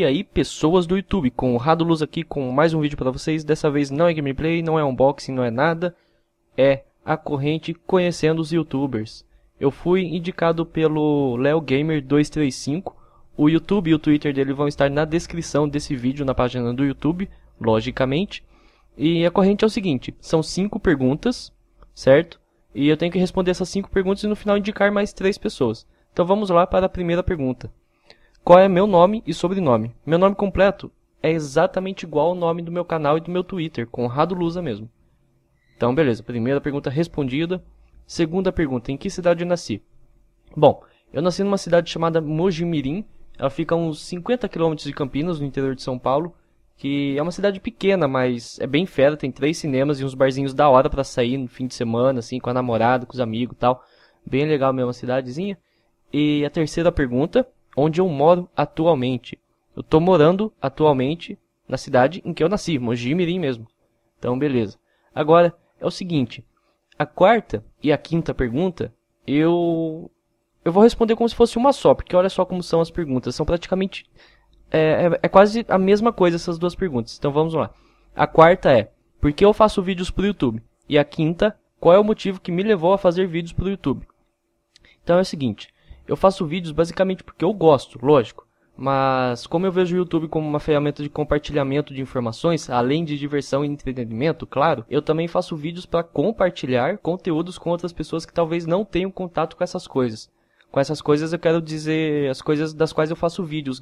E aí, pessoas do YouTube, com o Radulus aqui com mais um vídeo para vocês. Dessa vez não é gameplay, não é unboxing, não é nada. É a corrente conhecendo os YouTubers. Eu fui indicado pelo Léo Gamer 235. O YouTube e o Twitter dele vão estar na descrição desse vídeo, na página do YouTube, logicamente. E a corrente é o seguinte: são cinco perguntas, certo? E eu tenho que responder essas cinco perguntas e no final indicar mais três pessoas. Então vamos lá para a primeira pergunta qual é meu nome e sobrenome. Meu nome completo é exatamente igual ao nome do meu canal e do meu Twitter, Conrado Lusa mesmo. Então, beleza. Primeira pergunta respondida. Segunda pergunta, em que cidade eu nasci? Bom, eu nasci numa cidade chamada Mojimirim. Ela fica a uns 50 quilômetros de Campinas, no interior de São Paulo, que é uma cidade pequena, mas é bem fera, tem três cinemas e uns barzinhos da hora para sair no fim de semana, assim, com a namorada, com os amigos, tal. Bem legal mesmo a cidadezinha. E a terceira pergunta, onde eu moro atualmente. Eu tô morando atualmente na cidade em que eu nasci, Mogi Mirim mesmo. Então, beleza. Agora é o seguinte, a quarta e a quinta pergunta, eu eu vou responder como se fosse uma só, porque olha só como são as perguntas, são praticamente é, é, é quase a mesma coisa essas duas perguntas. Então vamos lá. A quarta é: por que eu faço vídeos para o YouTube? E a quinta: qual é o motivo que me levou a fazer vídeos para o YouTube? Então é o seguinte: eu faço vídeos basicamente porque eu gosto, lógico. Mas como eu vejo o YouTube como uma ferramenta de compartilhamento de informações, além de diversão e entretenimento, claro, eu também faço vídeos para compartilhar conteúdos com outras pessoas que talvez não tenham contato com essas coisas. Com essas coisas eu quero dizer as coisas das quais eu faço vídeos,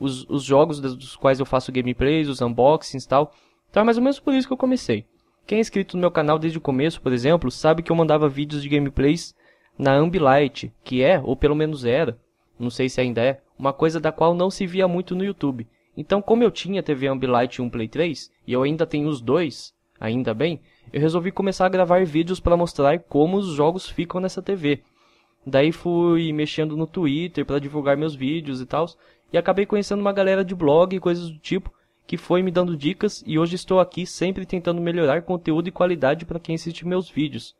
os, os jogos dos quais eu faço gameplays, os unboxings e tal. Então é mais ou menos por isso que eu comecei. Quem é inscrito no meu canal desde o começo, por exemplo, sabe que eu mandava vídeos de gameplays na Ambilight, que é, ou pelo menos era, não sei se ainda é, uma coisa da qual não se via muito no YouTube. Então, como eu tinha TV Ambilight e um Play 3, e eu ainda tenho os dois, ainda bem, eu resolvi começar a gravar vídeos para mostrar como os jogos ficam nessa TV. Daí fui mexendo no Twitter para divulgar meus vídeos e tal, e acabei conhecendo uma galera de blog e coisas do tipo, que foi me dando dicas e hoje estou aqui sempre tentando melhorar conteúdo e qualidade para quem assiste meus vídeos.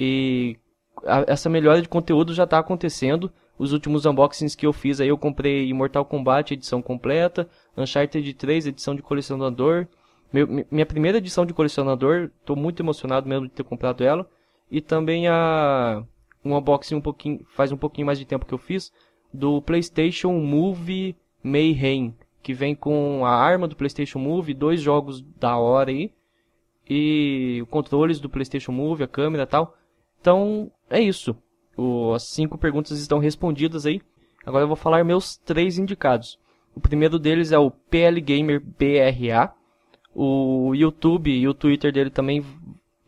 E a, essa melhora de conteúdo já está acontecendo. Os últimos unboxings que eu fiz aí, eu comprei Mortal Kombat edição completa, Uncharted 3 edição de colecionador, meu, minha primeira edição de colecionador, estou muito emocionado mesmo de ter comprado ela, e também a um unboxing um pouquinho, faz um pouquinho mais de tempo que eu fiz, do PlayStation Movie Mayhem, que vem com a arma do PlayStation Move, dois jogos da hora aí, e controles do PlayStation Move, a câmera e tal. Então, é isso. O, as cinco perguntas estão respondidas aí. Agora eu vou falar meus três indicados. O primeiro deles é o PLGamerBRA. O YouTube e o Twitter dele também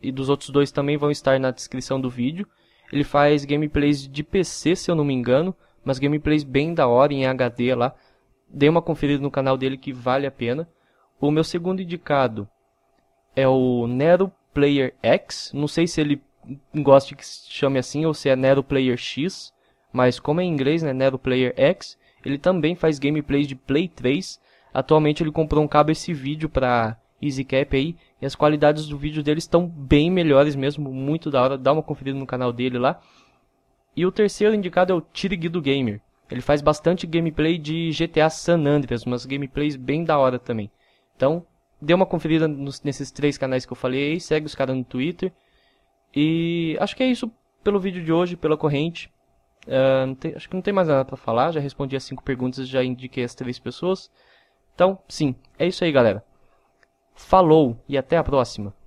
e dos outros dois também vão estar na descrição do vídeo. Ele faz gameplays de PC, se eu não me engano, mas gameplays bem da hora em HD lá. Dei uma conferida no canal dele que vale a pena. O meu segundo indicado é o Nero Player X. Não sei se ele gosta que se chame assim ou se é Nero Player X, mas como é em inglês, né, Nero Player X, ele também faz gameplays de Play 3. Atualmente ele comprou um cabo esse vídeo para EasyCap aí, e as qualidades do vídeo dele estão bem melhores mesmo, muito da hora, dá uma conferida no canal dele lá. E o terceiro indicado é o Tirig do Gamer. Ele faz bastante gameplay de GTA San Andreas, umas gameplays bem da hora também. Então, dê uma conferida nos, nesses três canais que eu falei aí, segue os caras no Twitter e acho que é isso pelo vídeo de hoje, pela corrente. Uh, tem, acho que não tem mais nada para falar, já respondi as cinco perguntas, já indiquei as três pessoas. Então, sim, é isso aí, galera. Falou e até a próxima.